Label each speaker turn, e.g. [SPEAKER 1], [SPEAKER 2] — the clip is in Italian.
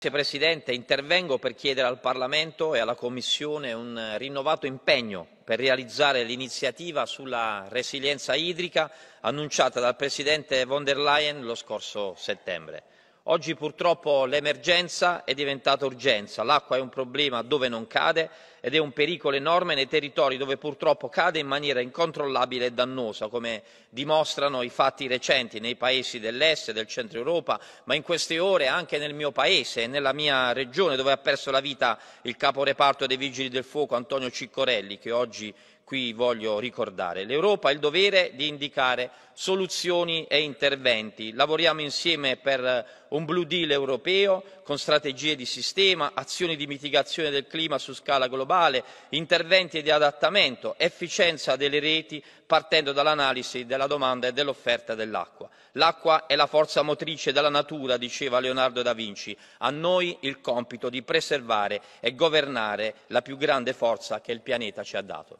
[SPEAKER 1] Signor Presidente, intervengo per chiedere al Parlamento e alla Commissione un rinnovato impegno per realizzare l'iniziativa sulla resilienza idrica annunciata dal Presidente von der Leyen lo scorso settembre. Oggi purtroppo l'emergenza è diventata urgenza, l'acqua è un problema dove non cade ed è un pericolo enorme nei territori dove purtroppo cade in maniera incontrollabile e dannosa, come dimostrano i fatti recenti nei paesi dell'est, e del centro Europa, ma in queste ore anche nel mio paese e nella mia regione dove ha perso la vita il caporeparto dei vigili del fuoco Antonio Ciccorelli, che oggi qui voglio ricordare. L'Europa ha il dovere di indicare soluzioni e interventi. Lavoriamo insieme per un Blue Deal europeo con strategie di sistema, azioni di mitigazione del clima su scala globale, interventi di adattamento, efficienza delle reti partendo dall'analisi della domanda e dell'offerta dell'acqua. L'acqua è la forza motrice della natura, diceva Leonardo da Vinci. A noi il compito di preservare e governare la più grande forza che il pianeta ci ha dato.